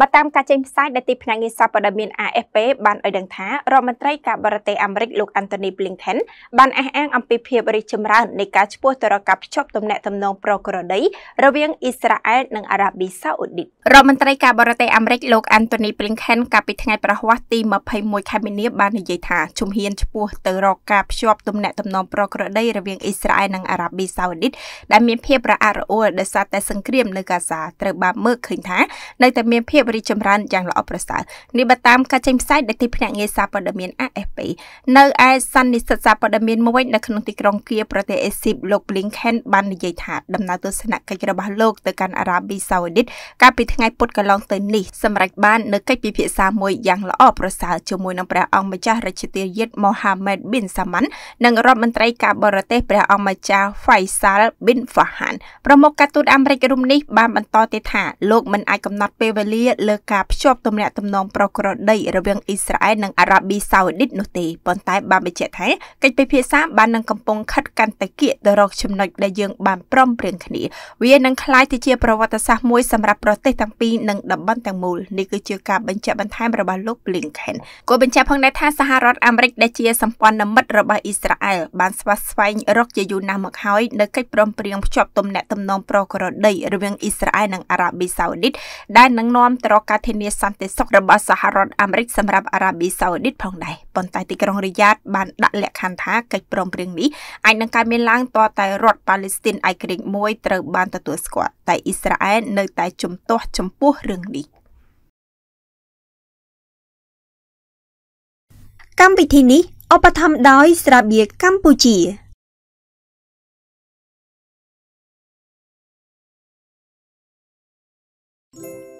បើតាមការចេញផ្សាយដែលទីភ្នាក់ងារសារព័ត៌មាន AFP បានឲ្យដឹងថារដ្ឋមន្ត្រីការបរទេសអាមេរិកលោក Anthony Blinken បានអះអាងអំពីភាពរីកចម្រើននៃការឈ្មោះទៅរកការភ្ជាប់ទំនាក់ទំនងប្រក្រតីរវាងអ៊ីស្រាអែលនិងអារ៉ាប៊ីសាអូឌីតរដ្ឋមន្ត្រីការបរទេសអាមេរិកលោក Anthony Blinken កាលពីថ្ងៃប្រហ័សទី21ខែមីនាបាននិយាយថាជំហានឈ្មោះទៅរកការភ្ជាប់ទំនាក់ទំនងប្រក្រតីរវាងអ៊ីស្រាអែលនិងអារ៉ាប៊ីសាអូឌីតដែលមានភាពរអាក់រអួលដោយសារតែសង្គ្រាមនៅកាហ្សាត្រូវបានមើលឃើញថានៅតែមានភាពរីកចម្រើនយ៉ាងល្អប្រសើរនេះបើតាមការចេញផ្សាយដែលទីភ្នាក់ងារសារព័ត៌មាន AFP នៅឯសន្និសីទសារព័ត៌មានមួយនៅក្នុងទីក្រុងគៀប្រទេសអេស៊ីបលោក Blinken បាននិយាយថាដំណើរទស្សនកិច្ចរបស់លោកទៅកាន់អារ៉ាប៊ីសាអូឌីតកាលពីថ្ងៃពុធកន្លងទៅនេះសម្រេចបាននៅកិច្ចពិភាក្សាមួយយ៉ាងល្អប្រសើរជាមួយនឹងព្រះអង្គម្ចាស់រាជទាយាទ Mohammed bin Salman និងរដ្ឋមន្ត្រីការបរទេសព្រះអង្គម្ចាស់ Faisal bin Farhan ប្រមុខការទូតអាមេរិករូបនេះបានបន្តទេថាលោកមិនអាចកំណត់ពេលវេលាលើការភ្ជាប់ទំនាក់ទំនងប្រក្រតីរវាងអ៊ីស្រាអែលនិងអារ៉ាប៊ីសាអូឌីតនោះទេប៉ុន្តែបានបញ្ជាក់ថាកិច្ចពិភាក្សាបាននឹងកំពុងខិតកាន់តែគៀកទៅរកចំណុចដែលយើងបានព្រមព្រៀងគ្នាវានឹងក្លាយទៅជាប្រវត្តិសាស្ត្រមួយសម្រាប់ប្រទេសទាំងពីរនិងតំបន់ទាំងមូលនេះគឺជាការបញ្ជាក់បន្ថែមរបស់លោក Blinken គាត់បញ្ជាក់ផងដែរថាសហរដ្ឋអាមេរិកដែលជាសម្ព័ន្ធមិត្តរបស់អ៊ីស្រាអែលបានស្វាស្វែងរកជាយូរណាស់មកហើយនៅកិច្ចព្រមព្រៀងភ្ជាប់ទំនាក់ទំនងប្រក្រតីរវាងអ៊ីស្រាអែលនិងអារ៉ាប៊ីសាអូឌីតដែលនឹងនាំទៅរកការធានាសន្តិសុខរបស់សហរដ្ឋអាមេរិកសម្រាប់អារ៉ាប៊ីសាអូឌីតផងដែរប៉ុន្តែទីក្រុងរីយ៉ាតបានដាក់លក្ខខណ្ឌថាកិច្ចព្រមព្រៀងនេះអាចនឹងកើតមានឡើងទាល់តែរដ្ឋប៉ាឡេស្ទីនឯករាជ្យមួយត្រូវបានទទួលស្គាល់តែអ៊ីស្រាអែលនៅតែជំទាស់ចំពោះរឿងនេះកម្មវិធីនេះឧបត្ថម្ភដោយស្រាបៀកម្ពុជា។